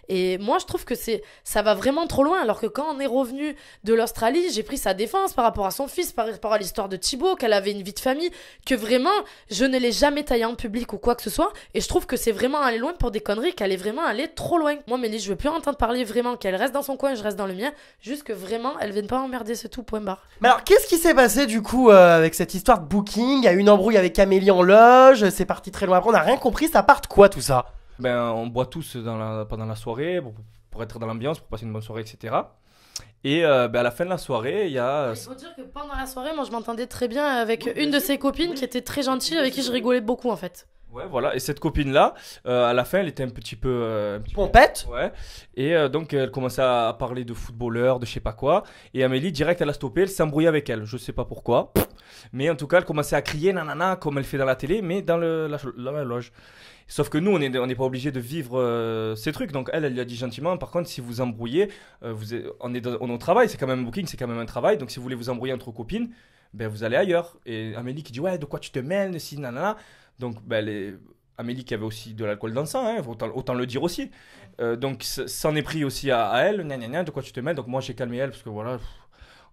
Et moi, je trouve que c'est ça va vraiment trop loin. Alors que quand on est revenu de l'Australie, j'ai pris sa défense par rapport à son fils, par rapport à l'histoire de Thibaut, qu'elle avait une vie de famille, que vraiment, je ne l'ai jamais taillé en public ou quoi que ce soit. Et je trouve que c'est vraiment aller loin pour des conneries, qu'elle est vraiment allée trop loin. Moi, Mélie, je veux plus entendre parler vraiment, qu'elle reste dans son coin, je reste dans le mien. Juste que vraiment, elle vienne pas emmerder, ce tout, point barre. Mais alors, qu'est-ce qui s'est passé du coup euh, avec cette histoire de booking Il y a une embrouille avec Amélie en loge, c'est parti très loin après, on n'a rien compris, ça part de quoi tout ça ben, on boit tous pendant la soirée pour, être dans l'ambiance, pour passer une bonne soirée, etc. Et euh, ben à la fin de la soirée, il y a. Il faut dire que pendant la soirée, moi je m'entendais très bien avec une de ses copines qui était très gentille, avec qui je rigolais beaucoup en fait. Ouais, voilà. Et cette copine-là, euh, à la fin, elle était un petit peu. Euh, Pompette Ouais. Et donc, elle commençait à parler de footballeur, de je sais pas quoi. Et Amélie, direct, elle a stoppé, elle s'embrouillait avec elle. Je sais pas pourquoi. Mais en tout cas, elle commençait à crier, nanana, comme elle fait dans la télé, mais dans, le, la, loge. Sauf que nous, on n'est pas obligé de vivre euh, ces trucs. Donc elle, elle lui a dit gentiment, par contre, si vous embrouillez, euh, vous on est au travail, c'est quand même un booking, c'est quand même un travail. Donc si vous voulez vous embrouiller entre copines, ben vous allez ailleurs. Et Amélie qui dit, ouais, de quoi tu te mêles, si, nanana. Donc ben, Amélie qui avait aussi de l'alcool dans le sang, hein, autant, le dire aussi. Euh, donc s'en est pris aussi à, elle, nanana, de quoi tu te mêles. Donc moi, j'ai calmé elle parce que voilà,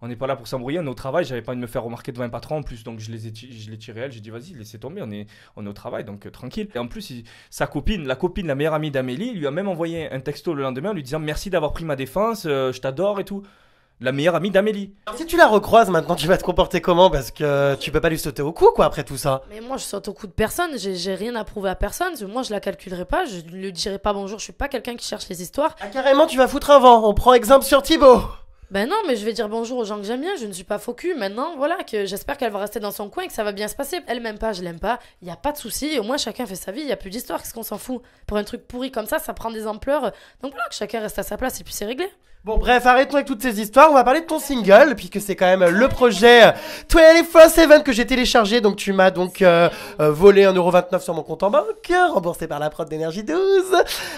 on n'est pas là pour s'embrouiller, on est au travail, j'avais pas envie de me faire remarquer devant un patron en plus, donc je les je l'ai tiré elle, j'ai dit vas-y, laissez tomber, on est, on est au travail, donc euh, tranquille. Et en plus, sa copine, la copine, la meilleure amie d'Amélie, lui a même envoyé un texto le lendemain lui disant merci d'avoir pris ma défense, euh, je t'adore et tout. La meilleure amie d'Amélie. Si tu la recroises maintenant, tu vas te comporter comment Parce que tu peux pas lui sauter au cou, quoi, après tout ça. Mais moi, je saute au cou de personne, j'ai rien à prouver à personne. Moi, je la calculerai pas, je ne lui dirai pas bonjour, je suis pas quelqu'un qui cherche les histoires. Ah, carrément, tu vas foutre un vent, on prend exemple sur Thibaut ben non, mais je vais dire bonjour aux gens que j'aime bien. Je ne suis pas faux Maintenant, voilà, que j'espère qu'elle va rester dans son coin et que ça va bien se passer. Elle m'aime pas, je l'aime pas. Il n'y a pas de souci. Au moins, chacun fait sa vie. Il n'y a plus d'histoire. Qu'est-ce qu'on s'en fout Pour un truc pourri comme ça, ça prend des ampleurs. Donc voilà, que chacun reste à sa place et puis c'est réglé. Bon bref, arrêtons avec toutes ces histoires, on va parler de ton single, puisque c'est quand même euh, le projet 24-7 euh, que j'ai téléchargé, donc tu m'as donc euh, euh volé 1,29€ sur mon compte en banque, remboursé par la prod d'énergie 12.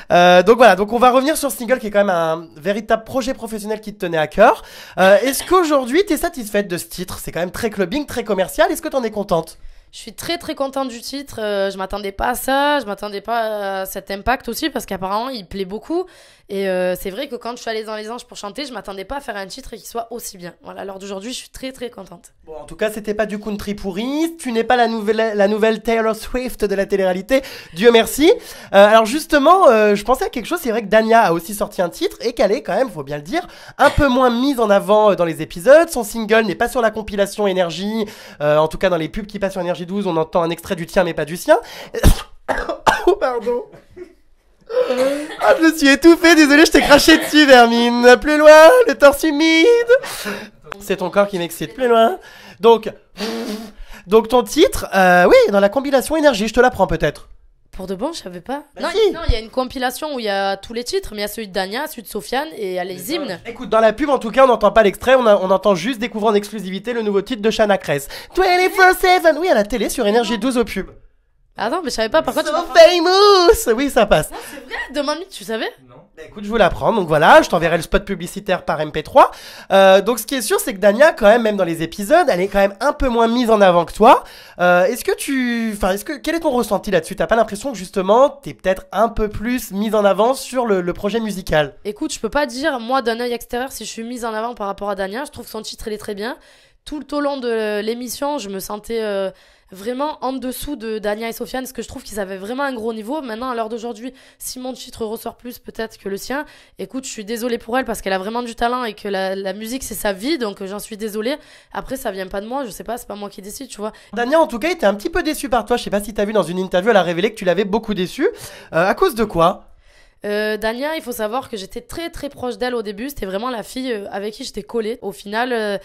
donc voilà, donc on va revenir sur ce single qui est quand même un véritable projet professionnel qui te tenait à cœur. Est-ce qu'aujourd'hui tu es satisfaite de ce titre C'est quand même très clubbing, très commercial, est-ce que tu en es contente je suis très très contente du titre. je m'attendais pas à ça, je m'attendais pas à cet impact aussi parce qu'apparemment il plaît beaucoup. Et euh, c'est vrai que quand je suis allée dans Les Anges pour chanter, je m'attendais pas à faire un titre qui soit aussi bien. Voilà, Alors d'aujourd'hui, je suis très très contente. Bon, en tout cas, c'était pas du country pourri. Tu n'es pas la nouvelle, la nouvelle Taylor Swift de la télé-réalité. Dieu merci. Euh, alors justement, euh, je pensais à quelque chose. C'est vrai que Dania a aussi sorti un titre et qu'elle est quand même, faut bien le dire, un peu moins mise en avant dans les épisodes. Son single n'est pas sur la compilation énergie. en tout cas, dans les pubs qui passent sur énergie 12, on entend un extrait du tien mais pas du sien. oh, pardon. Ah, je me suis étouffé, désolé, je t'ai craché dessus, Vermine. Plus loin, le torse humide. C'est ton corps qui m'excite, plus loin. Donc, donc ton titre, euh, oui, dans la compilation énergie, je te la prends peut-être. Pour de bon, je savais pas. non, il y a une compilation où il y a tous les titres, mais il y a celui de Dania, celui de Sofiane et il y Écoute, dans la pub en tout cas, on n'entend pas l'extrait, on, entend juste découvrir en exclusivité le nouveau titre de Shana Kress. 24-7, oui, à la télé sur Énergie 12 au pub ah non, mais je savais pas. Par contre, so famous! Oui, ça passe. Ah, c'est vrai, Demain lui tu savais? Non. Bah, écoute, je vous la Donc voilà, je t'enverrai le spot publicitaire par MP3. Euh, donc ce qui est sûr, c'est que Dania, quand même, même dans les épisodes, elle est quand même un peu moins mise en avant que toi. Euh, est-ce que tu, enfin, est-ce que quel est ton ressenti là-dessus T'as pas l'impression que justement, t'es peut-être un peu plus mise en avant sur le, projet musical Écoute, je peux pas dire moi d'un œil extérieur si je suis mise en avant par rapport à Dania. Je trouve son titre il est très bien. Tout le long de l'émission, je me sentais euh, vraiment en dessous de Dania et Sofiane, parce que je trouve qu'ils avaient vraiment un gros niveau. Maintenant, à l'heure d'aujourd'hui, si mon titre ressort plus peut-être que le sien, écoute, je suis désolée pour elle parce qu'elle a vraiment du talent et que la, musique, c'est sa vie, donc euh, j'en suis désolée. Après, ça vient pas de moi, je sais pas, c'est pas moi qui décide, tu vois. Dania, en tout cas, était un petit peu déçue par toi. Je sais pas si t'as vu dans une interview, elle a révélé que tu l'avais beaucoup déçue. Euh, à cause de quoi euh, Dania, il faut savoir que j'étais très très proche d'elle au début. C'était vraiment la fille avec qui j'étais collée. Au final,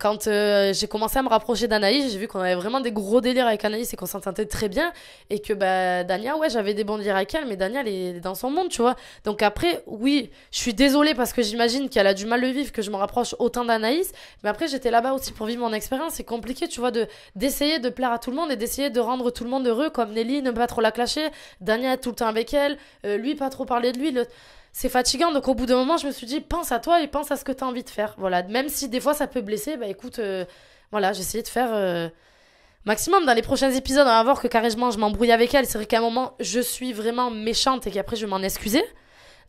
quand euh, j'ai commencé à me rapprocher d'Anaïs, j'ai vu qu'on avait vraiment des gros délires avec Anaïs et qu'on s'entendait très bien. Et que bah, Dania, ouais, j'avais des bons délires avec elle, mais Dania, elle est dans son monde, tu vois. Donc après, oui, je suis désolée parce que j'imagine qu'elle a du mal le vivre, que je me rapproche autant d'Anaïs. Mais après, j'étais là-bas aussi pour vivre mon expérience. C'est compliqué, tu vois, de d'essayer de plaire à tout le monde et d'essayer de rendre tout le monde heureux, comme Nelly, ne pas trop la clasher, Dania, tout le temps avec elle, euh, lui, pas trop parler de lui. Le c'est fatigant. Donc au bout d'un moment, je me suis dit, pense à toi et pense à ce que tu as envie de faire. Voilà, même si des fois ça peut blesser, bah écoute, euh, voilà j'ai essayé de faire euh, maximum. Dans les prochains épisodes, on hein, va voir que carrément je m'embrouille avec elle. C'est vrai qu'à un moment, je suis vraiment méchante et qu'après je m'en excuser.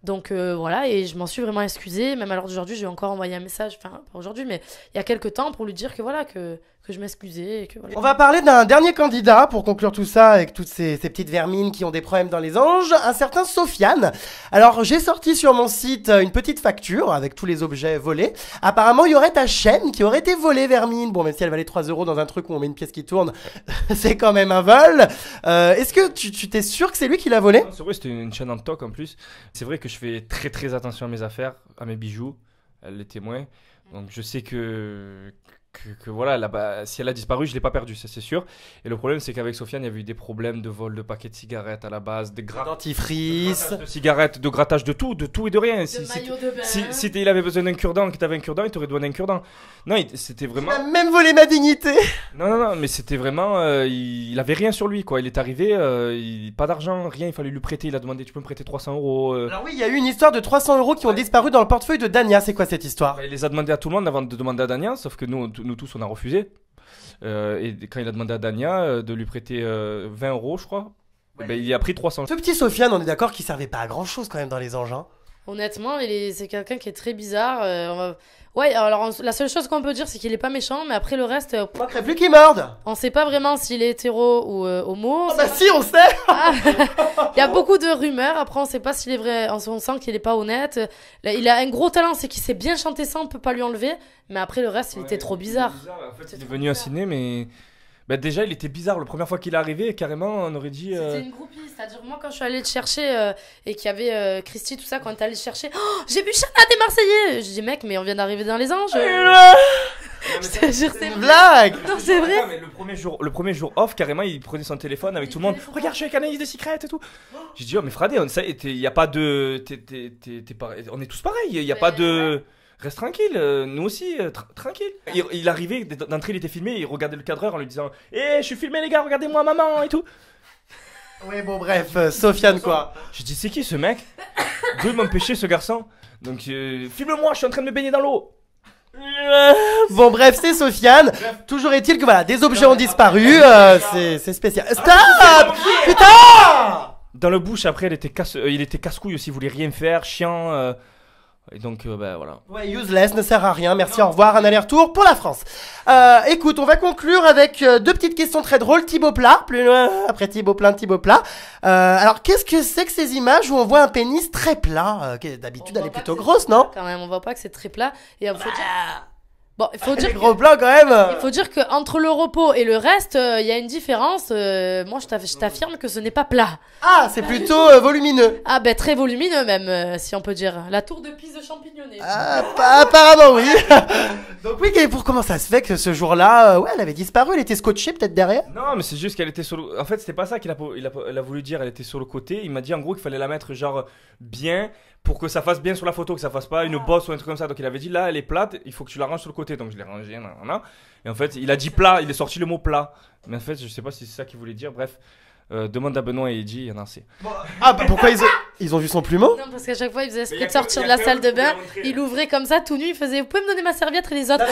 Donc euh, voilà, et je m'en suis vraiment excusée. Même à l'heure d'aujourd'hui, j'ai encore envoyé un message, enfin pas aujourd'hui, mais il y a quelques temps pour lui dire que voilà, que, que je m'excusais. On va parler d'un dernier candidat pour conclure tout ça avec toutes ces, petites vermines qui ont des problèmes dans les anges, un certain Sofiane. Alors j'ai sorti sur mon site euh, une petite facture avec tous les objets volés. Apparemment il y aurait ta chaîne qui aurait été volée vermine. Bon même si elle valait 3 euros dans un truc où on met une pièce qui tourne, c'est quand même un vol. Euh, est-ce que tu t'es sûr que c'est lui qui l'a volée C'est vrai, c'était une chaîne en toc en plus. C'est vrai que je fais très très attention à mes affaires, à mes bijoux, les témoins. Donc je sais que que, voilà, là si elle a disparu, je ne l'ai pas perdu ça c'est sûr. Et le problème, c'est qu'avec Sofiane, il y avait eu des problèmes de vol de paquets de cigarettes à la base, de grattage De, cigarettes, de grattage de tout, de tout et de rien. si, il avait besoin d'un cure-dent, que t'avait un cure-dent, il t'aurait donné un cure-dent. Non, c'était vraiment. Il a même volé ma dignité Non, non, non, mais c'était vraiment. Euh, il, n'avait avait rien sur lui, quoi. Il est arrivé, euh, pas d'argent, rien, il fallait lui prêter. Il a demandé, tu peux me prêter 300 euros. Euh. Alors oui, il y a eu une histoire de 300 euros qui ont disparu dans le portefeuille de Dania. C'est quoi cette histoire bah, Il les a demandé à tout le monde avant de demander à Dania, sauf que nous, nous tous, on a refusé. Euh, et quand il a demandé à Dania euh, de lui prêter 20 euh, euros, je crois, eh ben, il a pris 300. Ce petit Sofiane, on est d'accord qu'il servait pas à grand chose quand même dans les engins. Honnêtement, c'est quelqu'un qui est très bizarre. Euh, ouais, alors la seule chose qu'on peut dire, c'est qu'il est pas méchant, mais après le reste. Euh, plus qu'il morde On sait pas vraiment s'il est hétéro ou euh, homo. Ah bah si, on sait ah, Il y a beaucoup de rumeurs, après on sait pas s'il est vrai. On, sent qu'il est pas honnête. il a un gros talent, c'est qu'il sait bien chanter ça, on peut pas lui enlever. Mais après le reste, il était trop bizarre. bizarre. En fait, il est venu à ciné, mais mais bah, déjà, il était bizarre. Le première fois qu'il est arrivé, carrément, on aurait dit. C'était euh, une groupie. C'est-à-dire, moi, quand je suis allée le chercher euh, et qu'il y avait euh, Christy, tout ça, quand t'es allée le chercher, oh, j'ai vu Chana des Marseillais Je dis, mec, mais on vient d'arriver dans les anges. je te jure, c'est blague! Non, c'est vrai! le, premier jour, le premier jour off, carrément, il prenait son téléphone avec tout le monde. Regarde, je suis avec Anaïs de Secret et tout. Oh. J'ai dit, oh, mais Fradé, on, il y a pas de. on est tous pareils, il n'y a pas de reste tranquille, euh, nous aussi, euh, tranquille. Il, arrivait, d'entrée il était filmé, il regardait le cadreur en lui disant Hé, eh, je suis filmé les gars, regardez-moi maman et tout. Oui, bon, bref, euh, Sofiane quoi. Je dis C'est qui ce mec veut m'empêcher ce garçon. Donc, filme-moi, je suis en train de me baigner dans l'eau. Bon bref, c'est Sofiane. Toujours est-il que voilà, des objets ont disparu. c'est spécial. Ah, Stop Putain Dans le bouche après, il était casse, il était casse couille aussi. Il voulait rien faire, chiant. Et donc, ben voilà. Ouais, useless, ne sert à rien. Merci, au revoir, un aller-retour pour la France. Euh, écoute, on va conclure avec euh, deux petites questions très drôles. Thibaut Plat, plus loin, après Thibaut Plein, Thibaut Plat. Euh, alors, qu'est-ce que c'est que ces images où on voit un pénis très plat D'habitude, elle est plutôt grosse, non Quand même, on voit pas que c'est très plat. Et il faut dire. Gros quand même Il faut dire qu'entre le repos et le reste, euh, il y a une différence. Euh, moi, je t'affirme que ce n'est pas plat. Ah, c'est plutôt euh, volumineux. Ah, ben très volumineux même, si on peut dire. La tour de Pise de champignonnée. Ah, apparemment, oui. Donc, oui, pour comment ça se fait que ce jour-là, ouais, elle avait disparu, elle était scotchée peut-être derrière Non, mais c'est juste qu'elle était sur le... En fait, c'était pas ça qu'il a, a, a voulu dire, elle était sur le côté. Il m'a dit en gros qu'il fallait la mettre genre bien pour que ça fasse bien sur la photo, que ça fasse pas une ah. bosse ou un truc comme ça. Donc il avait dit là, elle est plate, il faut que tu la ranges sur le côté. Donc je l'ai rangée, Et en fait, il a dit plat, il est sorti le mot plat. Mais en fait, je sais pas si c'est ça qu'il voulait dire. Bref, euh, demande à Benoît et Eddy, il y en a assez. Ah bah, pourquoi ils. ont... Ils ont vu son plumeau Non, parce qu'à chaque fois, il faisait esprit de sortir de la salle de bain. Il ouvrait comme ça, tout nu. Il faisait Vous pouvez me donner ma serviette et les autres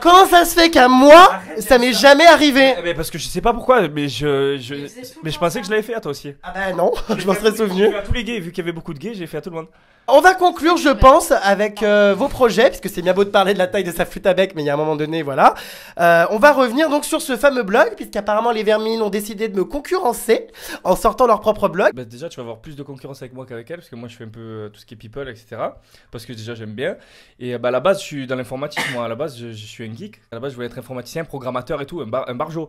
Comment ça se fait qu'à moi, ça m'est jamais arrivé eh, parce que je sais pas pourquoi, mais je, je... mais je pensais que je l'avais fait à toi aussi. Ah ben non, je m'en serais souvenu. À tous les gays, vu qu'il y avait beaucoup de gays, j'ai fait à tout le monde. On va conclure, je pense, avec euh, vos projets, puisque c'est bien beau de parler de la taille de sa flûte à bec, mais il y a un moment donné, voilà. Euh, on va revenir donc sur ce fameux blog, puisqu'apparemment les Vermines ont décidé de me concurrencer en sortant leur propre blog. Bah déjà, tu vas avoir plus de concurrence avec moi qu'avec elle, parce que moi je fais un peu euh, tout ce qui est people, etc. Parce que déjà j'aime bien. Et euh, bah, à la base, je suis dans l'informatique, moi à la base, je, suis un geek. À la base, je voulais être informaticien, programmateur et tout, un, barjo.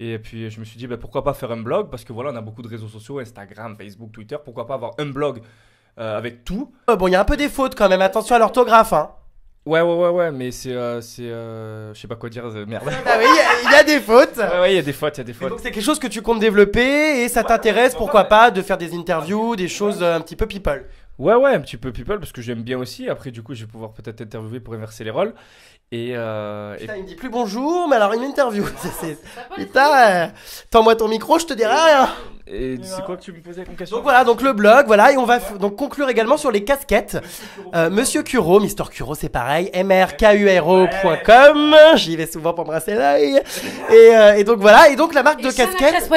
Et puis je me suis dit, bah, pourquoi pas faire un blog, parce que voilà, on a beaucoup de réseaux sociaux, Instagram, Facebook, Twitter, pourquoi pas avoir un blog euh, avec tout. bon, il y a un peu des fautes quand même, attention à l'orthographe. Hein. Ouais, ouais, ouais, ouais, mais c'est. Euh, c'est euh, je sais pas quoi dire, euh, merde. Ah bah oui, il y, a des fautes Ouais, ouais, il y a des fautes, il y a des fautes. donc c'est quelque chose que tu comptes développer et ça t'intéresse, pourquoi pas, de faire des interviews, des choses un petit peu people. Ouais, ouais, un petit peu people parce que j'aime bien aussi. Après, du coup, je vais pouvoir peut-être interviewer pour inverser les rôles. Et, euh, il me dit plus bonjour, mais alors une interview. Putain, eh, tends-moi ton micro, je te dirai rien. Et c'est quoi que tu me posais comme question Donc voilà, donc le blog, voilà, et on va donc conclure également sur les casquettes. Monsieur Curo, euh, Mister Curo, c'est pareil, mrkuro.com. J'y vais souvent pour me brasser l'œil. Euh, et, donc voilà, et donc la marque et de casquettes.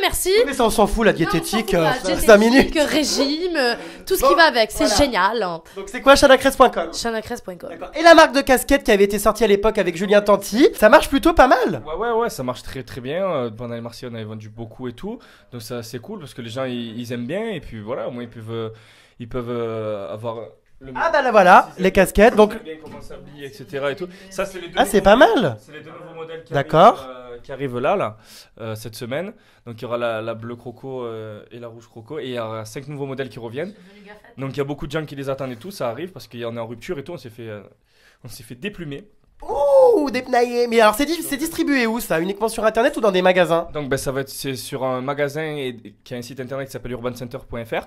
merci. Mais ça, on s'en fout, la diététique, euh, non, 5 minutes. régime, tout ce qui va avec, c'est génial. Hein. Donc c'est quoi chanacres.com D'accord Et la marque de casquettes qui avait été sorti à l'époque avec Julien Tanti. Ça marche plutôt pas mal. Ouais, ouais, ouais, ça marche très très bien. Pendant euh, les Marseillais, on avait vendu beaucoup et tout. Donc ça, c'est cool parce que les gens, ils, aiment bien. Et puis voilà, au moins, ils peuvent, ils peuvent euh, avoir ah bah là voilà, les casquettes, donc... Bien, tout. Ça, les ah c'est pas mal C'est les deux nouveaux modèles qui, Arrivent, euh, qui là, là cette semaine. Donc il y aura la, bleue croco et la rouge croco. Et il y aura cinq nouveaux modèles qui reviennent. Donc il y a beaucoup de gens qui les attendent et tout, ça arrive parce qu'on est en rupture et tout, on s'est fait... On s'est fait déplumer. Ouh, Mais alors, c'est distribué où ça Uniquement sur internet ou dans des magasins Donc, ben, ça va être sur un magasin et, qui a un site internet qui s'appelle urbancenter.fr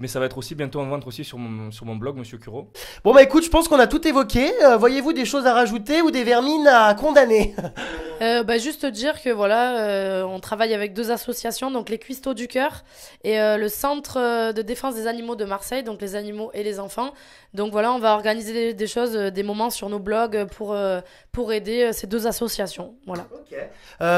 mais ça va être aussi bientôt en vente aussi sur mon, sur mon blog, Monsieur Curo. Bon, bah écoute, je pense qu'on a tout évoqué. Euh, voyez-vous des choses à rajouter ou des vermines à condamner euh, bah, Juste dire que voilà, euh, on travaille avec deux associations, donc les Cuistots du Cœur et le Centre de défense des animaux de Marseille, donc les animaux et les enfants. Donc voilà, on va organiser des, choses, des moments sur nos blogs pour, pour aider ces deux associations. Voilà.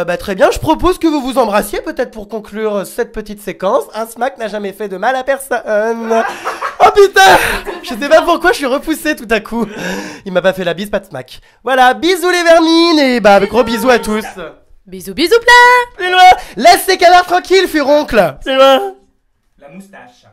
bah, très bien, je propose que vous vous embrassiez peut-être pour conclure cette petite séquence. Un smack n'a jamais fait de mal à personne. Oh putain Je sais pas pourquoi je suis repoussé tout à coup. Il m'a pas fait la bise, pas de smack. Voilà, bisous les vermines et bah gros bisous à tous. Bisous, bisous plein C'est loin Laisse tes canards tranquilles, furoncle C'est loin La moustache.